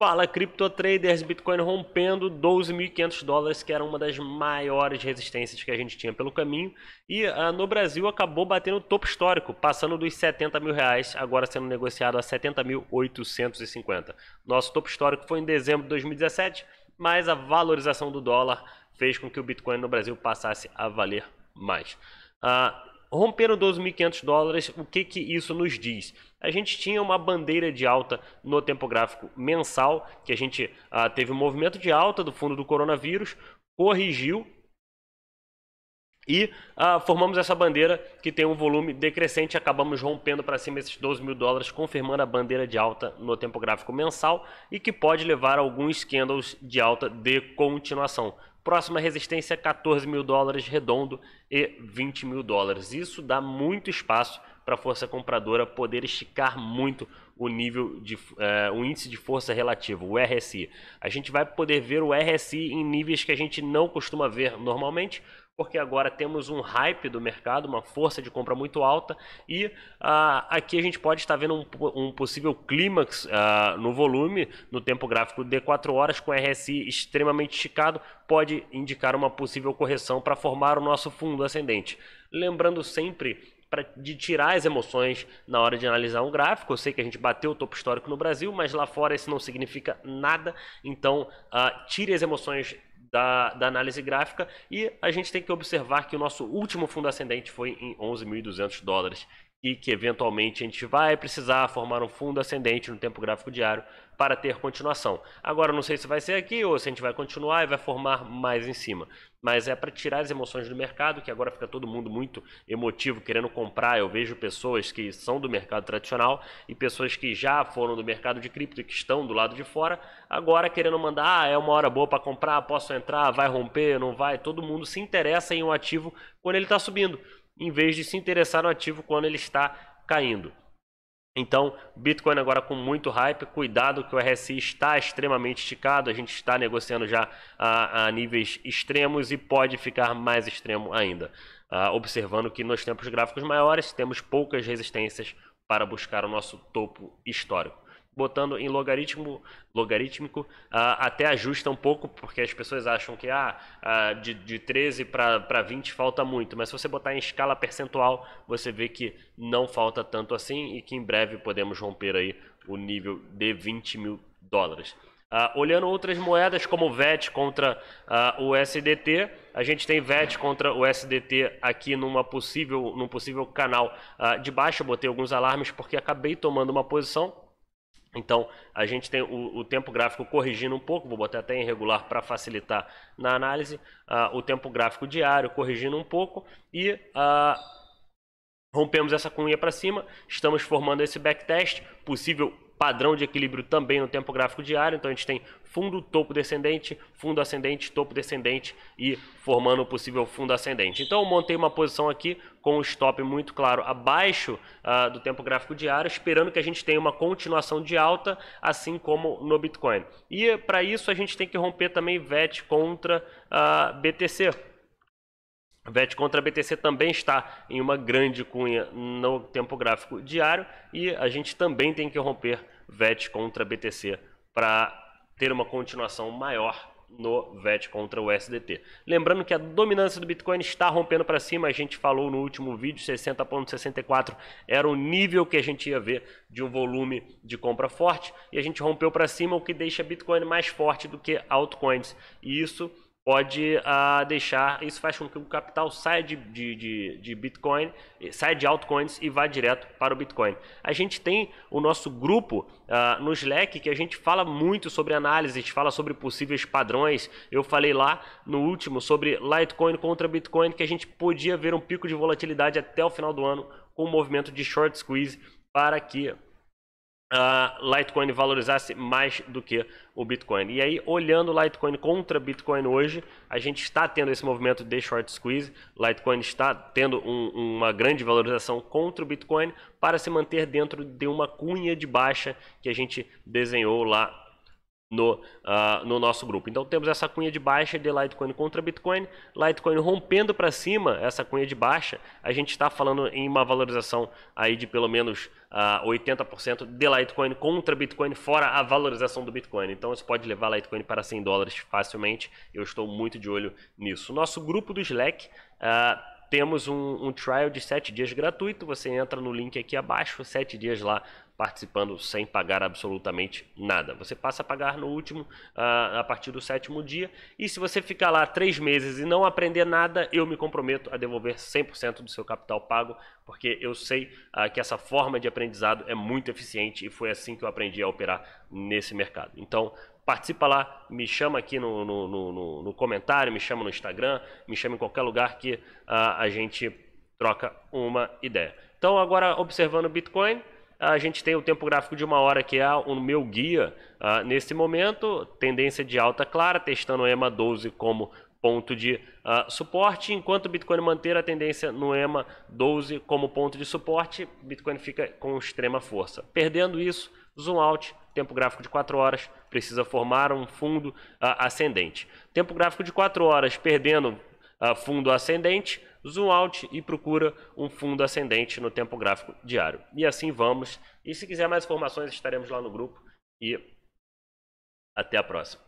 Fala cripto traders, Bitcoin rompendo 12.500 dólares, que era uma das maiores resistências que a gente tinha pelo caminho. E uh, no Brasil acabou batendo o topo histórico, passando dos 70 mil reais, agora sendo negociado a 70.850. Nosso topo histórico foi em dezembro de 2017, mas a valorização do dólar fez com que o Bitcoin no Brasil passasse a valer mais. Uh, Romperam 12.500 dólares, o que, que isso nos diz? A gente tinha uma bandeira de alta no tempo gráfico mensal, que a gente ah, teve um movimento de alta do fundo do coronavírus, corrigiu e ah, formamos essa bandeira que tem um volume decrescente. Acabamos rompendo para cima esses 12 mil dólares, confirmando a bandeira de alta no tempo gráfico mensal e que pode levar a alguns candles de alta de continuação. Próxima resistência 14 é mil dólares redondo e 20 mil dólares. Isso dá muito espaço para a força compradora poder esticar muito o nível de uh, o índice de força relativa, o RSI. A gente vai poder ver o RSI em níveis que a gente não costuma ver normalmente, porque agora temos um hype do mercado, uma força de compra muito alta e uh, aqui a gente pode estar vendo um, um possível clímax uh, no volume, no tempo gráfico de 4 horas, com RSI extremamente esticado, pode indicar uma possível correção para formar o nosso fundo ascendente. Lembrando sempre Pra, de tirar as emoções na hora de analisar um gráfico. Eu sei que a gente bateu o topo histórico no Brasil, mas lá fora isso não significa nada. Então, uh, tire as emoções da, da, análise gráfica e a gente tem que observar que o nosso último fundo ascendente foi em 11.200 dólares e que eventualmente a gente vai precisar formar um fundo ascendente no tempo gráfico diário para ter continuação. Agora não sei se vai ser aqui ou se a gente vai continuar e vai formar mais em cima, mas é para tirar as emoções do mercado, que agora fica todo mundo muito emotivo querendo comprar. Eu vejo pessoas que são do mercado tradicional e pessoas que já foram do mercado de cripto e que estão do lado de fora, agora querendo mandar, ah, é uma hora boa para comprar, posso entrar, vai romper, não vai. Todo mundo se interessa em um ativo quando ele está subindo em vez de se interessar no ativo quando ele está caindo. Então, Bitcoin agora com muito hype, cuidado que o RSI está extremamente esticado, a gente está negociando já a, a níveis extremos e pode ficar mais extremo ainda. Uh, observando que nos tempos gráficos maiores temos poucas resistências para buscar o nosso topo histórico botando em logaritmo logarítmico uh, até ajusta um pouco, porque as pessoas acham que ah, uh, de, de 13 para 20 falta muito, mas se você botar em escala percentual, você vê que não falta tanto assim e que em breve podemos romper aí o nível de 20 mil dólares. Uh, olhando outras moedas como o VET contra uh, o SDT, a gente tem VET contra o SDT aqui numa possível, num possível canal uh, de baixa. Eu botei alguns alarmes porque acabei tomando uma posição então, a gente tem o, o, tempo gráfico corrigindo um pouco, vou botar até em regular para facilitar na análise, uh, o tempo gráfico diário corrigindo um pouco e uh, rompemos essa cunha para cima, estamos formando esse backtest, possível padrão de equilíbrio também no tempo gráfico diário. Então a gente tem fundo, topo descendente, fundo ascendente, topo descendente e formando o possível fundo ascendente. Então eu montei uma posição aqui com o stop muito claro abaixo uh, do tempo gráfico diário, esperando que a gente tenha uma continuação de alta, assim como no Bitcoin. E para isso a gente tem que romper também VET contra uh, ah, BTC VET contra BTC também está em uma grande cunha no tempo gráfico diário e a gente também tem que romper VET contra BTC para ter uma continuação maior no VET contra o USDT. Lembrando que a dominância do Bitcoin está rompendo para cima, a gente falou no último vídeo, 60.64 era o nível que a gente ia ver de um volume de compra forte, e a gente rompeu para cima, o que deixa Bitcoin mais forte do que altcoins. E isso pode uh, deixar. Isso faz com que o capital saia de, de, de, de, Bitcoin, saia de altcoins e vá direto para o Bitcoin. A gente tem o nosso grupo uh, no Slack que a gente fala muito sobre análises, fala sobre possíveis padrões. Eu falei lá no último sobre Litecoin contra Bitcoin que a gente podia ver um pico de volatilidade até o final do ano com o um movimento de short squeeze para que a Litecoin valorizasse mais do que o Bitcoin. E aí, olhando Litecoin contra Bitcoin hoje, a gente está tendo esse movimento de short squeeze. Litecoin está tendo um, uma grande valorização contra o Bitcoin para se manter dentro de uma cunha de baixa que a gente desenhou lá no, uh, no nosso grupo. Então temos essa cunha de baixa de Litecoin contra Bitcoin, Litecoin rompendo para cima essa cunha de baixa, a gente está falando em uma valorização aí de pelo menos uh, ah, 80% de Litecoin contra Bitcoin, fora a valorização do Bitcoin. Então isso pode levar Litecoin para 100 dólares facilmente, eu estou muito de olho nisso. Nosso grupo do Slack... Uh, temos um, um, trial de 7 dias gratuito. Você entra no link aqui abaixo, 7 dias lá participando sem pagar absolutamente nada. Você passa a pagar no último, ah, a partir do sétimo dia. E se você ficar lá três meses e não aprender nada, eu me comprometo a devolver 100% do seu capital pago, porque eu sei ah, que essa forma de aprendizado é muito eficiente e foi assim que eu aprendi a operar nesse mercado. Então, participa lá, me chama aqui no, no, no, no, comentário, me chama no Instagram, me chama em qualquer lugar que uh, a gente troca uma ideia. Então agora observando o Bitcoin, a gente tem o tempo gráfico de uma hora, que é o meu guia. Uh, nesse momento, tendência de alta clara, testando o EMA 12 como ponto de uh, suporte, enquanto o Bitcoin manter a tendência no EMA 12 como ponto de suporte, Bitcoin fica com extrema força. Perdendo isso, zoom out, tempo gráfico de 4 horas, precisa formar um fundo uh, ascendente. Tempo gráfico de 4 horas, perdendo uh, fundo ascendente, zoom out e procura um fundo ascendente no tempo gráfico diário. E assim vamos. E se quiser mais informações, estaremos lá no grupo. E até a próxima.